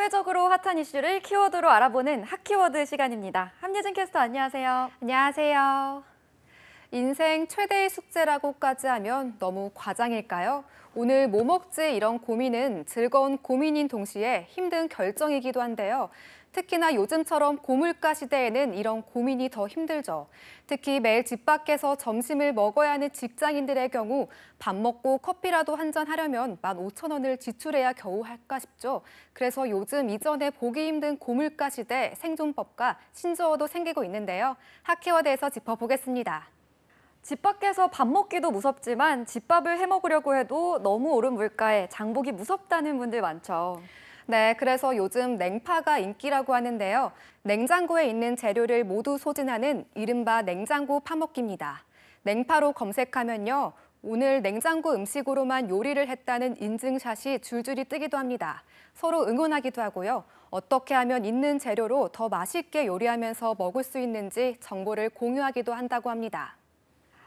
사회적으로 핫한 이슈를 키워드로 알아보는 핫키워드 시간입니다. 함예진 캐스터 안녕하세요. 안녕하세요. 인생 최대의 숙제라고까지 하면 너무 과장일까요? 오늘 뭐 먹지 이런 고민은 즐거운 고민인 동시에 힘든 결정이기도 한데요. 특히나 요즘처럼 고물가 시대에는 이런 고민이 더 힘들죠. 특히 매일 집 밖에서 점심을 먹어야 하는 직장인들의 경우 밥 먹고 커피라도 한 잔 하려면 15,000원을 지출해야 겨우 할까 싶죠. 그래서 요즘 이전에 보기 힘든 고물가 시대 생존법과 신조어도 생기고 있는데요. 하키워드에서 짚어보겠습니다. 집 밖에서 밥 먹기도 무섭지만 집밥을 해 먹으려고 해도 너무 오른 물가에 장보기 무섭다는 분들 많죠. 네, 그래서 요즘 냉파가 인기라고 하는데요. 냉장고에 있는 재료를 모두 소진하는 이른바 냉장고 파먹기입니다. 냉파로 검색하면요. 오늘 냉장고 음식으로만 요리를 했다는 인증샷이 줄줄이 뜨기도 합니다. 서로 응원하기도 하고요. 어떻게 하면 있는 재료로 더 맛있게 요리하면서 먹을 수 있는지 정보를 공유하기도 한다고 합니다.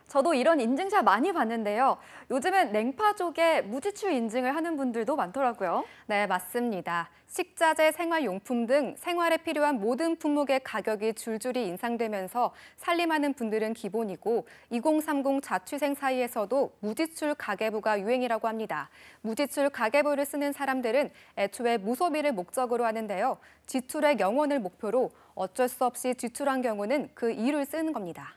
저도 이런 인증샷 많이 봤는데요. 요즘은 냉파 족에 무지추 인증을 하는 분들도 많더라고요. 네, 맞습니다. 식자재, 생활용품 등 생활에 필요한 모든 품목의 가격이 줄줄이 인상되면서 살림하는 분들은 기본이고 2030 자취생 사이에서도 무지출 가계부가 유행이라고 합니다. 무지출 가계부를 쓰는 사람들은 애초에 무소비를 목적으로 하는데요. 지출의 영원을 목표로 어쩔 수 없이 지출한 경우는 그 이를 쓰는 겁니다.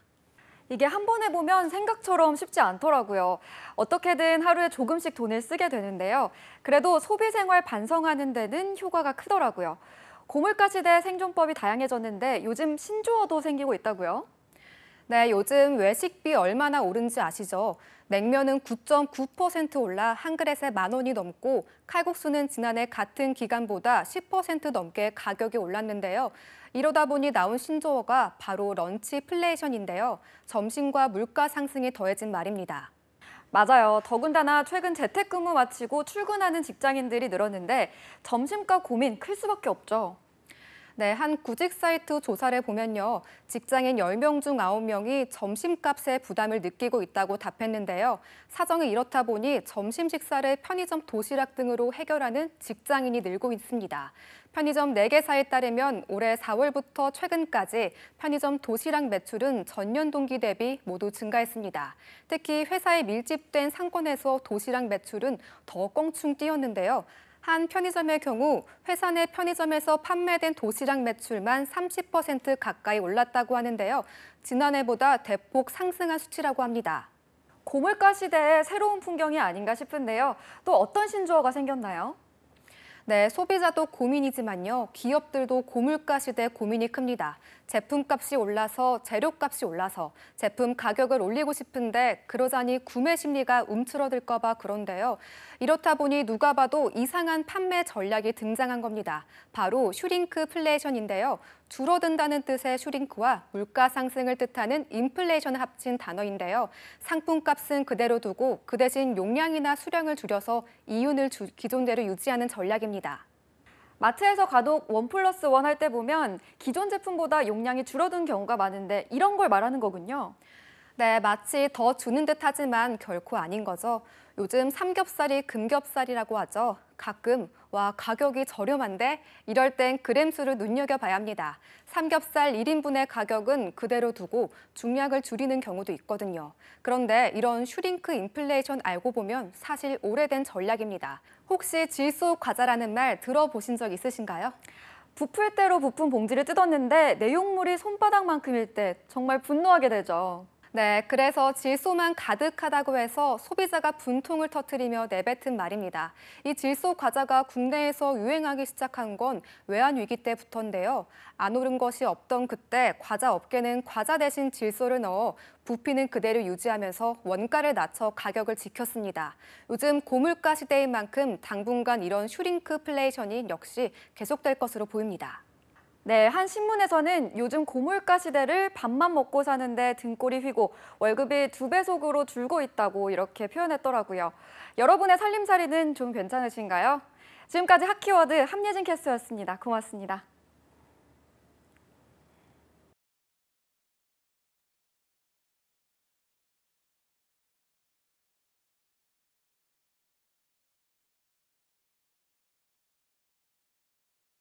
이게 한 번에 보면 생각처럼 쉽지 않더라고요. 어떻게든 하루에 조금씩 돈을 쓰게 되는데요. 그래도 소비 생활 반성하는 데는 효과가 크더라고요. 고물가 시대 생존법이 다양해졌는데 요즘 신조어도 생기고 있다고요. 네, 요즘 외식비 얼마나 오른지 아시죠? 냉면은 9.9% 올라 한 그릇에 만 원이 넘고 칼국수는 지난해 같은 기간보다 10% 넘게 가격이 올랐는데요. 이러다 보니 나온 신조어가 바로 런치플레이션인데요. 점심과 물가 상승이 더해진 말입니다. 맞아요. 더군다나 최근 재택근무 마치고 출근하는 직장인들이 늘었는데 점심값 고민 클 수밖에 없죠. 네, 한 구직 사이트 조사를 보면요. 직장인 10명 중 9명이 점심값에 부담을 느끼고 있다고 답했는데요. 사정이 이렇다 보니 점심 식사를 편의점 도시락 등으로 해결하는 직장인이 늘고 있습니다. 편의점 4개사에 따르면 올해 4월부터 최근까지 편의점 도시락 매출은 전년 동기 대비 모두 증가했습니다. 특히 회사에 밀집된 상권에서 도시락 매출은 더 껑충 뛰었는데요. 한 편의점의 경우 회사 내 편의점에서 판매된 도시락 매출만 30% 가까이 올랐다고 하는데요. 지난해보다 대폭 상승한 수치라고 합니다. 고물가 시대의 새로운 풍경이 아닌가 싶은데요. 또 어떤 신조어가 생겼나요? 네, 소비자도 고민이지만요. 기업들도 고물가 시대 고민이 큽니다. 제품값이 올라서 재료값이 올라서 제품 가격을 올리고 싶은데 그러자니 구매 심리가 움츠러들까 봐 그런데요. 이렇다 보니 누가 봐도 이상한 판매 전략이 등장한 겁니다. 바로 슈링크 플레이션인데요. 줄어든다는 뜻의 슈링크와 물가 상승을 뜻하는 인플레이션을 합친 단어인데요. 상품값은 그대로 두고 그 대신 용량이나 수량을 줄여서 이윤을 주, 기존대로 유지하는 전략입니다. 있니다 마트에서 가독 원 플러스 원 할 때 보면 기존 제품보다 용량이 줄어든 경우가 많은데 이런 걸 말하는 거군요. 네, 마치 더 주는 듯 하지만 결코 아닌 거죠. 요즘 삼겹살이 금겹살이라고 하죠. 가끔 와 가격이 저렴한데 이럴 땐 그램 수를 눈여겨봐야 합니다. 삼겹살 1인분의 가격은 그대로 두고 중량을 줄이는 경우도 있거든요. 그런데 이런 슈링크 인플레이션 알고 보면 사실 오래된 전략입니다. 혹시 질소 과자라는 말 들어보신 적 있으신가요? 부풀 대로 부푼 봉지를 뜯었는데 내용물이 손바닥만큼일 때 정말 분노하게 되죠. 네, 그래서 질소만 가득하다고 해서 소비자가 분통을 터뜨리며 내뱉은 말입니다. 이 질소 과자가 국내에서 유행하기 시작한 건 외환위기 때부터인데요. 안 오른 것이 없던 그때 과자 업계는 과자 대신 질소를 넣어 부피는 그대로 유지하면서 원가를 낮춰 가격을 지켰습니다. 요즘 고물가 시대인 만큼 당분간 이런 슈링크플레이션이 역시 계속될 것으로 보입니다. 네, 한 신문에서는 요즘 고물가 시대를 밥만 먹고 사는데 등골이 휘고 월급이 두 배속으로 줄고 있다고 이렇게 표현했더라고요. 여러분의 살림살이는 좀 괜찮으신가요? 지금까지 핫키워드 함예진 캐스였습니다 고맙습니다.